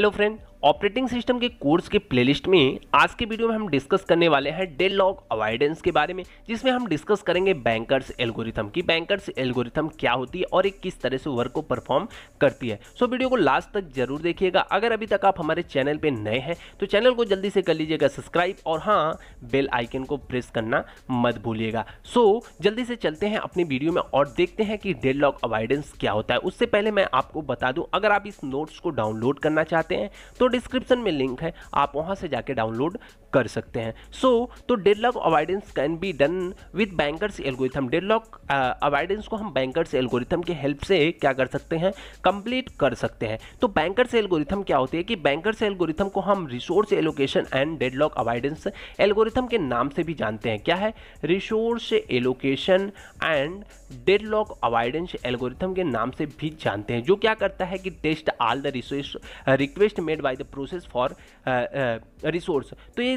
hello friend operating system के course के playlist में आज के वीडियो में हम डिस्कस करने वाले हैं डेल लॉग अवॉइडेंस के बारे में जिसमें हम डिस्कस करेंगे बैंकर्स एल्गोरिथम की बैंकर्स एल्गोरिथम क्या होती है और एक किस तरह से वर्क को परफॉर्म करती है सो वीडियो को लास्ट तक जरूर देखिएगा अगर अभी तक आप हमारे चैनल पर नए हैं तो चैनल को जल्दी से कर लीजिएगा सब्सक्राइब और हाँ बेल आइकन को प्रेस करना मत भूलिएगा सो जल्दी से चलते हैं अपनी वीडियो में और देखते हैं कि डेल लॉग अवॉइडेंस क्या होता है उससे पहले मैं आपको बता दूँ अगर आप इस नोट्स को डाउनलोड करना चाहते हैं तो डिस्क्रिप्शन में लिंक है आप वहाँ से जाके डाउनलोड कर सकते हैं सो so, तो deadlock avoidance can be done with banker's algorithm deadlock avoidance को हम बैंकर्स एल्गोरिथम के हेल्प से क्या कर सकते हैं कंप्लीट कर सकते हैं तो बैंकर्स एल्गोरिथम क्या होती है कि बैंकर्स एल्गोरिथम को हम resource allocation and deadlock avoidance algorithm के नाम से भी जानते हैं क्या है resource allocation and deadlock avoidance algorithm के नाम से भी जानते हैं जो क्या करता है कि test all the resource request made by the process for resource तो ये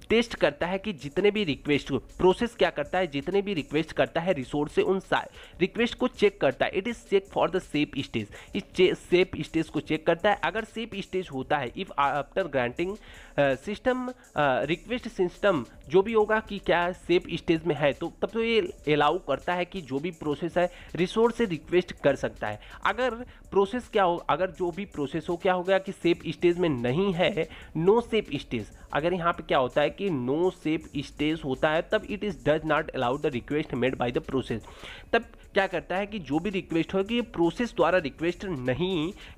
टेस्ट करता है कि जितने भी रिक्वेस्ट प्रोसेस क्या करता है जितने भी रिक्वेस्ट करता है रिसोर्स से उन रिक्वेस्ट को चेक करता है it is check for the safe stage इस सेफ स्टेज को चेक करता है अगर सेफ स्टेज होता है if after granting system request system जो भी होगा कि क्या सेफ स्टेज में है तो तब तो ये अलाउ करता है कि जो भी प्रोसेस है रिसोर्स से रिक्वेस्ट कर सकता है अगर प्रोसेस क्या हो अगर जो भी प्रोसेस हो क्या हो गया कि सेफ स्टेज में नहीं है नो सेफ स्टेज अगर यहाँ पे क्या होता है कि कि नो सेफ स्टेज होता है तब it is does not allowed the request made by the process तब क्या करता है कि जो भी रिक्वेस्ट होगी ये प्रोसेस द्वारा रिक्वेस्ट नहीं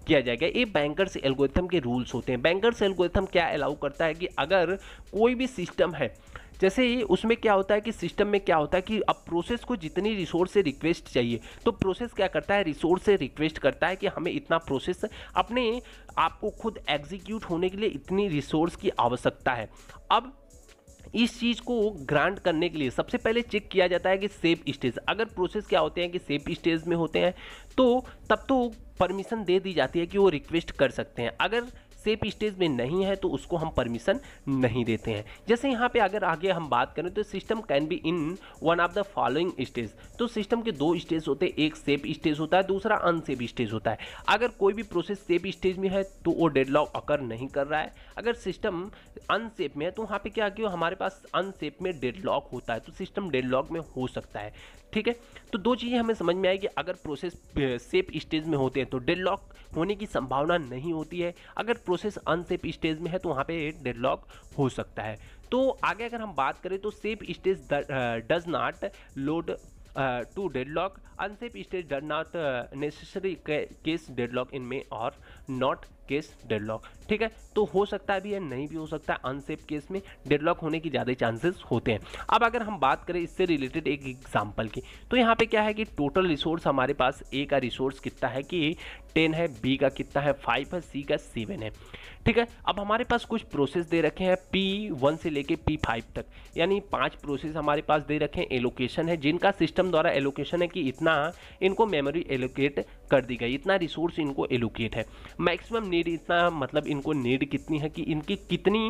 किया जाएगा ये बैंकर्स एल्गोरिथम के रूल्स होते हैं बैंकर्स एल्गोरिथम क्या अलाउ करता है कि अगर कोई भी सिस्टम है जैसे उसमें क्या होता है कि सिस्टम में क्या होता है कि अब प्रोसेस को जितनी रिसोर्स से रिक्वेस्ट चाहिए तो प्रोसेस क्या करता है रिसोर्स से रिक्वेस्ट करता है कि हमें इतना प्रोसेस अपने आप को खुद एग्जीक्यूट होने के लिए इतनी रिसोर्स की आवश्यकता है अब इस चीज़ को ग्रांट करने के लिए सबसे पहले चेक किया जाता है कि सेफ स्टेज अगर प्रोसेस क्या होते हैं कि सेफ स्टेज में होते हैं तो तब तो परमिशन दे दी जाती है कि वो रिक्वेस्ट कर सकते हैं अगर सेप स्टेज में नहीं है तो उसको हम परमिशन नहीं देते हैं जैसे यहाँ पे अगर आगे हम बात करें तो system can be in one of the following stage तो सिस्टम के दो स्टेज होते हैं एक सेफ स्टेज होता है दूसरा अनसेप स्टेज होता है अगर कोई भी प्रोसेस सेप स्टेज में है तो वो डेडलॉक अकर नहीं कर रहा है अगर सिस्टम अनसेप में है तो वहाँ पे क्या क्यों हमारे पास अनसेप में डेडलॉक होता है तो सिस्टम डेडलॉक में हो सकता है ठीक है तो दो चीज़ें हमें समझ में आई कि अगर प्रोसेस सेफ स्टेज में होते हैं तो डेडलॉक होने की संभावना नहीं होती है अगर प्रोसेस अनसेफ स्टेज में है तो वहाँ पे डेडलॉक हो सकता है तो आगे अगर हम बात करें तो safe stage does not load to deadlock unsafe stage does not necessary case deadlock in में और नॉट केस डेडलॉक ठीक है तो हो सकता है भी है नहीं भी हो सकता है अनसेफ केस में डेडलॉक होने की ज़्यादा चांसेस होते हैं अब अगर हम बात करें इससे रिलेटेड एक एग्जाम्पल की तो यहाँ पे क्या है कि टोटल रिसोर्स हमारे पास ए का रिसोर्स कितना है कि टेन है बी का कितना है फाइव है सी का सेवन है ठीक है अब हमारे पास कुछ प्रोसेस दे रखे हैं पी वन से लेके पी फाइव तक यानी पांच प्रोसेस हमारे पास दे रखे हैं एलोकेशन है जिनका सिस्टम द्वारा एलोकेशन है कि इतना इनको मेमोरी एलोकेट कर दी गई इतना रिसोर्स इनको एलोकेट है मैक्सिमम नीड इतना मतलब इनको नीड कितनी है कि इनकी कितनी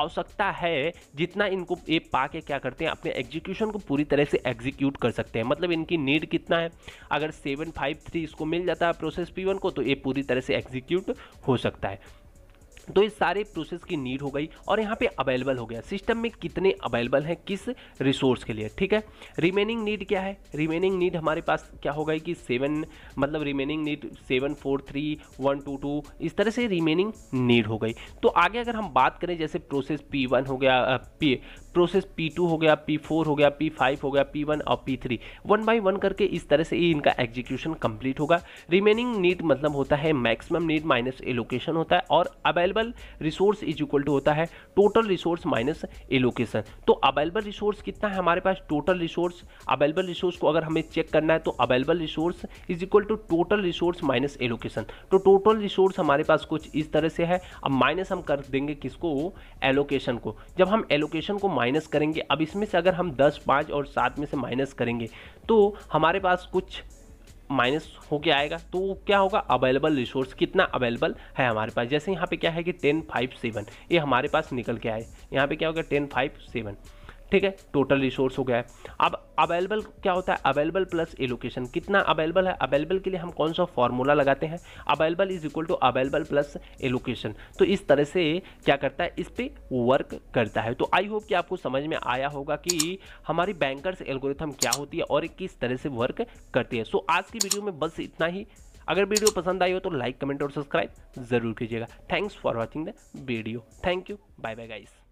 आवश्यकता है जितना इनको ये पा के क्या करते हैं अपने एग्जीक्यूशन को पूरी तरह से एग्जीक्यूट कर सकते हैं मतलब इनकी नीड कितना है अगर सेवन फाइव थ्री इसको मिल जाता है प्रोसेस पी वन को तो ये पूरी तरह से एग्जीक्यूट हो सकता है तो इस सारे प्रोसेस की नीड हो गई और यहाँ पे अवेलेबल हो गया सिस्टम में कितने अवेलेबल हैं किस रिसोर्स के लिए ठीक है रिमेनिंग नीड क्या है रिमेनिंग नीड हमारे पास क्या हो गई कि सेवन मतलब remaining need seven four three one two two इस तरह से रिमेनिंग नीड हो गई तो आगे अगर हम बात करें जैसे प्रोसेस पी वन हो गया पी प्रोसेस पी टू हो गया पी फोर हो गया पी फाइव हो गया पी वन और P three one by one करके इस तरह से ही इनका एग्जीक्यूशन कंप्लीट होगा रिमेनिंग नीड मतलब होता है मैक्सिमम नीड माइनस एलोकेशन होता है और available available resource is equal to होता है टोटल रिसोर्स माइनस एलोकेशन तो अवेलेबल रिसोर्स कितना है हमारे पास टोटल रिसोर्स अवेलेबल रिसोर्स को अगर हमें चेक करना है तो available resource is equal to total resource minus allocation तो टोटल रिसोर्स हमारे पास कुछ इस तरह से है अब माइनस हम कर देंगे किसको एलोकेशन को जब हम एलोकेशन को माइनस करेंगे अब इसमें से अगर हम दस पाँच और सात में से माइनस करेंगे तो हमारे पास कुछ माइनस होके आएगा तो क्या होगा अवेलेबल रिसोर्स कितना अवेलेबल है हमारे पास जैसे यहाँ पे क्या है कि टेन फाइव सेवन ये हमारे पास निकल के आए यहाँ पे क्या होगा टेन फाइव सेवन ठीक है टोटल रिसोर्स हो गया है अब अवेलेबल क्या होता है अवेलेबल प्लस एलोकेशन कितना अवेलेबल है अवेलेबल के लिए हम कौन सा फॉर्मूला लगाते हैं available is equal to available plus allocation तो इस तरह से क्या करता है इस पर वर्क करता है तो आई होप कि आपको समझ में आया होगा कि हमारी बैंकर्स एल्गोरिथम क्या होती है और किस तरह से वर्क करती है सो so, आज की वीडियो में बस इतना ही अगर वीडियो पसंद आई हो तो लाइक कमेंट और सब्सक्राइब जरूर कीजिएगा thanks for watching the video thank you bye bye guys